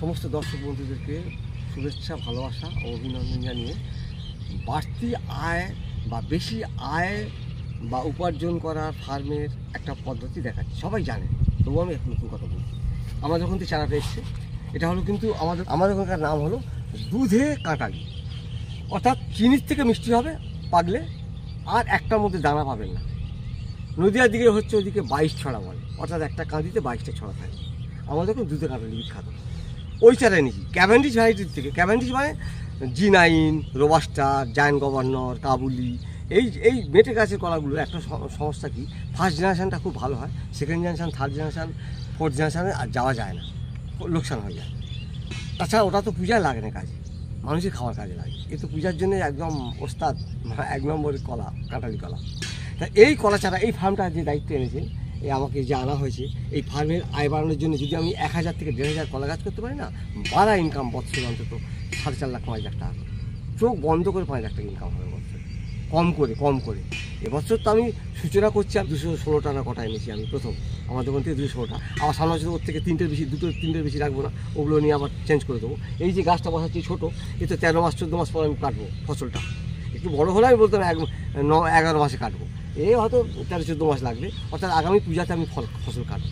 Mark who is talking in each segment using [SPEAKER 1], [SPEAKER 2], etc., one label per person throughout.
[SPEAKER 1] সমস্ত দর্শক বন্ধুদেরকে শুভেচ্ছা ভালোবাসা ও অভিনন্দন জানিয়ে বাড়তি আয় বা বেশি আয় বা উপার্জন করার ফার্মের একটা পদ্ধতি দেখাচ্ছি সবাই জানে তবু আমি এক নতুন কথা বলছি আমার যখন তো চারাটা পেয়েছে এটা হলো কিন্তু আমাদের আমাদের ওখানকার নাম হলো দুধে কাঁটালি অর্থাৎ চিনির থেকে মিষ্টি হবে পাগলে আর একটার মধ্যে দানা পাবেন না নদীয়ার দিকে হচ্ছে ওদিকে বাইশ ছড়া বলে অর্থাৎ একটা কাঁদিতে বাইশটা ছড়া থাকে আমাদের দুধে কাঁটালি বিখ্যাত ওইটারে নিয়েছি ক্যাভেন্ডিস ভ্যারাইটির থেকে ক্যাভেন্ডিস মানে জি নাইন রোবাস্টার জায়ান্ট গভর্নর কাবুলি এই এই মেটে গাছের কলাগুলো একটা সমস্যা কি ফার্স্ট জেনারেশানটা খুব ভালো হয় second generation third generation fourth জেনারেশানে আর যাওয়া যায় না লোকসান হয়ে যায় তাছাড়া ওটা তো পূজায় লাগে না কাজে মানুষের খাওয়ার কাজে লাগে এ তো পূজার জন্য একদম ওস্তাদ এক নম্বরের কলা কাঁটালি কলা তা এই কলা ছাড়া এই ফার্মটা যে দায়িত্ব এনেছে আমাকে যে আনা হয়েছে এই ফার্মের আয় বাড়ানোর জন্য যদি আমি এক হাজার থেকে দেড় হাজার কলা গাছ করতে পারি না বাড়া ইনকাম বছর অন্তত সাড়ে চার লাখ পাঁচ লাখ টাকা চোখ বন্ধ করে পাঁচ লাখ টাকা ইনকাম হবে বছর কম করে কম করে এবছর তো আমি সূচনা করছি আর দুশো ষোলোটা না কটা এনেছি আমি প্রথম আমার দোকান থেকে দুশো ষোলোটা আবার সামনে বছর ওর থেকে তিনটের বেশি দুটো তিনটের বেশি রাখবো না ওগুলো নিয়ে আবার চেঞ্জ করে দেবো এই যে গাছটা বসাচ্ছি ছোটো এ তো তেরো মাস চোদ্দো মাস পর আমি কাটবো ফসলটা একটু বড় হলে আমি বলতাম এক ন এগারো মাসে কাটবো এই হয়তো তেরো চোদ্দো মাস লাগবে অর্থাৎ আগামী পূজাতে আমি ফল ফসল কাটবো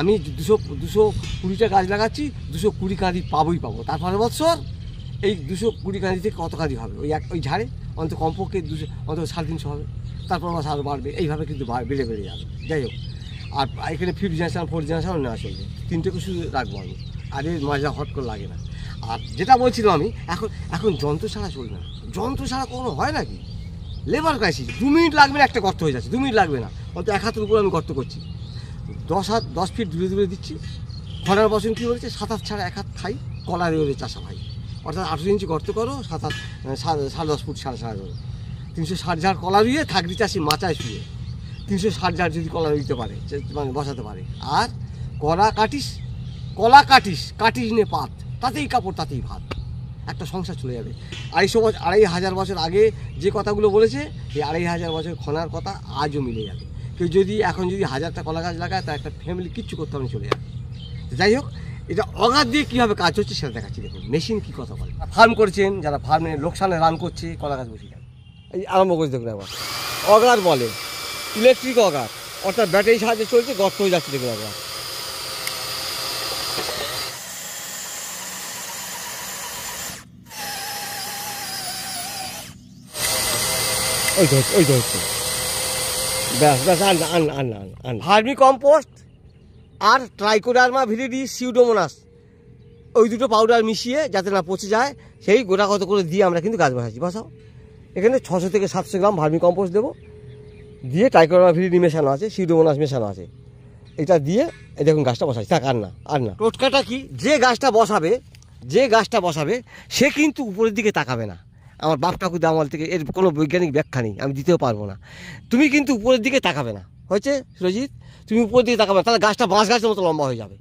[SPEAKER 1] আমি দুশো দুশো কুড়িটা গাছ লাগাচ্ছি দুশো কুড়ি কাঁদি পাবোই পাবো তারপরে বছর এই দুশো কুড়ি কাঁদি থেকে কত কাঁদি হবে ওই এক ওই ঝাড়ে অন্ত কমপক্ষে দুশো অন্তত সাড়ে তিনশো হবে তারপর আমার সার বাড়বে এইভাবে কিন্তু বেড়ে বেড়ে যাবে যাই হোক আর এখানে ফিফথ জেনারেশন ফোর্থ জেনারেশন নেওয়া চলবে তিনটেকে শুধু রাখবো আমি আর এই মজা হট করে লাগে না আর যেটা বলছিলাম আমি এখন এখন যন্ত্র ছাড়া চলবে না যন্ত্র ছাড়া কোনো হয় নাকি লেবার ক্রাইসিস দু মিনিট লাগবে না একটা গর্ত হয়ে যাচ্ছে দু মিনিট লাগবে না অন্তত এক হাতের উপরে আমি গর্ত করছি দশ হাত দশ ফিট দূরে দূরে দিচ্ছি খরার বসন কী বলেছে সাত হাত ছাড়া এক হাত খাই কলা রোডে চাষা ভাই অর্থাৎ আঠেরো ইঞ্চি গর্ত করো সাত হাত সাড়ে দশ ফুট সাড়ে সাড়ে করো তিনশো ষাট ঝাড় কলা রুয়ে থাকরি চাষি মাচায় শুয়ে তিনশো ষাট ঝাড় যদি কলা রুইতে পারে মানে বসাতে পারে আর কলা কাটিস কলা কাটিস কাটিস নে পাত তাতেই কাপড় তাতেই ভাত একটা সংসার চলে যাবে আড়াইশো বছর আড়াই হাজার বছর আগে যে কথাগুলো বলেছে এই আড়াই হাজার বছর খনার কথা আজও মিলে যাবে কেউ যদি এখন যদি হাজারটা কলা গাছ লাগায় তা একটা ফ্যামিলি কিচ্ছু করতে হবে চলে যাবে যাই হোক এটা অগাধ দিয়ে কীভাবে কাজ হচ্ছে সেটা দেখাচ্ছি দেখুন মেশিন কী কথা বলে ফার্ম করছেন যারা ফার্মে লোকসানে রান করছে কলা গাছ বসে যাবে এই আরম্ভ করছে দেখুন আবার অগার বলে ইলেকট্রিক অগার অর্থাৎ ব্যাটারি সাহায্যে চলছে গর্ত হয়ে যাচ্ছে দেখুন আবার ওই ব্যাস ব্যাস কম্পোস্ট আর ট্রাইকোডারমা ভিরিডি সিউডোমোনাস ওই দুটো পাউডার মিশিয়ে যাতে না পচে যায় সেই গোটা কত করে দিয়ে আমরা কিন্তু গাছ বসাচ্ছি বসাও এখানে ছশো থেকে সাতশো গ্রাম ভার্মি কম্পোস্ট দেবো দিয়ে টাইকোডার্মা ভিডি মেশানো আছে সিউডোমোনাস মেশানো আছে এটা দিয়ে এই দেখুন গাছটা বসাচ্ছি থাক আর না আর না টোটকাটা কি যে গাছটা বসাবে যে গাছটা বসাবে সে কিন্তু উপরের দিকে তাকাবে না আমার বাপ ঠাকুর দামাল থেকে এর কোনো বৈজ্ঞানিক ব্যাখ্যা নেই আমি দিতেও পারবো না তুমি কিন্তু উপরের দিকে তাকাবে না হয়েছে সুরজিৎ তুমি উপরের দিকে তাকাবে না তাহলে গাছটা বাঁশ গাছের মতো লম্বা হয়ে যাবে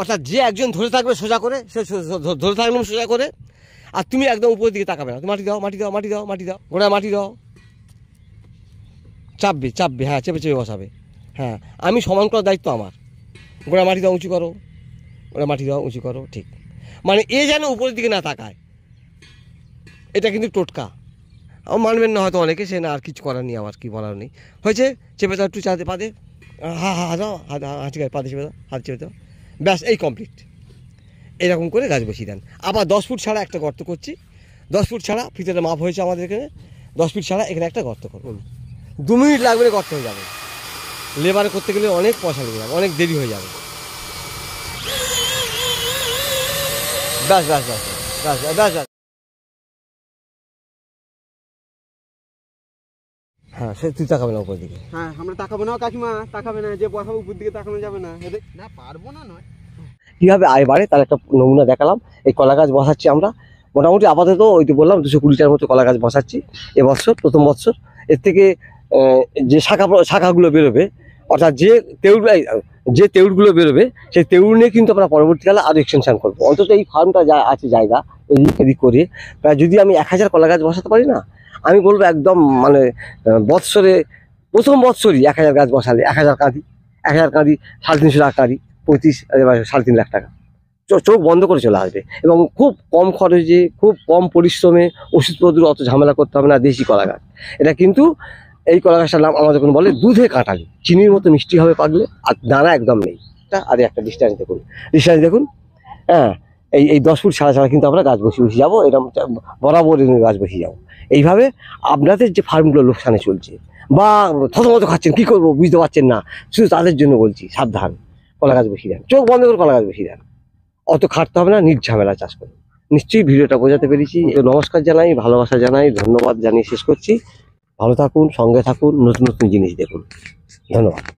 [SPEAKER 1] অর্থাৎ যে একজন ধরে থাকবে সোজা করে সে ধরে থাকলাম মানে সোজা করে আর তুমি একদম উপরের দিকে তাকাবে না মাটি দাও মাটি দাও মাটি দাও মাটি দাও গোড়া মাটি দাও চাপবে চাপবে হ্যাঁ চেপে চেপে বসাবে হ্যাঁ আমি সমান করার দায়িত্ব আমার গোড়া মাটি দাও উঁচু করো গোড়া মাটি দাও উঁচু করো ঠিক মানে এ যেন উপরের দিকে না তাকায় এটা কিন্তু টোটকা মানবেন না হয়তো অনেকে সে না আর কিছু করার নেই আমার কি বলার নেই হয়েছে চেপে দাও একটু চাঁদে পাদে হা হা দাও হাত হাঁচি গায়ে পাদে চেপে দাও হাত চেপে দাও ব্যাস এই কমপ্লিট এরকম করে গাছ বসিয়ে দেন আবার দশ ফুট ছাড়া একটা গর্ত করছি দশ ফুট ছাড়া ফিতেটা মাপ হয়েছে আমাদের এখানে দশ ফুট ছাড়া এখানে একটা গর্ত করুন দু মিনিট লাগবে গর্ত হয়ে যাবে লেবার করতে গেলে অনেক পয়সা লেগে যাবে অনেক দেরি হয়ে যাবে ব্যাস ব্যাস ব্যাস ব্যাস ব্যাস ব্যাস হ্যাঁ সে তুই তাকাবে না উপর দিকে হ্যাঁ আমরা তাকাবো না কাকিমা তাকাবে না যে বসাবো উপর দিকে তাকানো যাবে না না পারবো না নয় কীভাবে আয় বাড়ে তার একটা নমুনা দেখালাম এই কলা গাছ বসাচ্ছি আমরা মোটামুটি আপাতত ওই তো বললাম দুশো কুড়িটার মতো কলা গাছ বসাচ্ছি এবছর প্রথম বছর এর থেকে যে শাখা শাখাগুলো বেরোবে অর্থাৎ যে তেউর যে তেউরগুলো বেরোবে সেই তেউর নিয়ে কিন্তু আমরা পরবর্তীকালে আরও এক্সটেনশন করবো অন্তত এই ফার্মটা যা আছে জায়গা এদিক এদিক করে প্রায় যদি আমি এক হাজার কলা গাছ বসাতে পারি না আমি বলবো একদম মানে বৎসরে প্রথম বৎসরই এক হাজার গাছ বসালে এক হাজার কাঁদি এক হাজার কাঁদি সাড়ে তিনশো টাকা কাঁদি পঁয়ত্রিশ সাড়ে তিন লাখ টাকা চোখ বন্ধ করে চলে আসবে এবং খুব কম খরচে খুব কম পরিশ্রমে ওষুধপত্র অত ঝামেলা করতে হবে না দেশি কলা গাছ এটা কিন্তু এই কলা গাছটার নাম আমাদের যখন বলে দুধে কাঁটালি চিনির মতো মিষ্টি হবে পাকলে আর দানা একদম নেই আর একটা ডিস্টান্স দেখুন ডিস্টান্স দেখুন হ্যাঁ এই এই দশ ফুট সারা সারা কিন্তু আমরা গাছ বসিয়ে বসে যাবো এরকম বরাবর গাছ বসিয়ে যাবো এইভাবে আপনাদের যে ফার্মগুলো লোকসানে চলছে বা থতমত খাচ্ছেন কী করবো বুঝতে পারছেন না শুধু তাদের জন্য বলছি সাবধান কলা গাছ বসিয়ে দেন চোখ বন্ধ করে কলা গাছ বসিয়ে দেন অত খাটতে হবে না নির্ঝামেলা চাষ করুন নিশ্চয়ই ভিডিওটা বোঝাতে পেরেছি নমস্কার জানাই ভালোবাসা জানাই ধন্যবাদ জানিয়ে শেষ করছি ভালো থাকুন সঙ্গে থাকুন নতুন নতুন জিনিস দেখুন ধন্যবাদ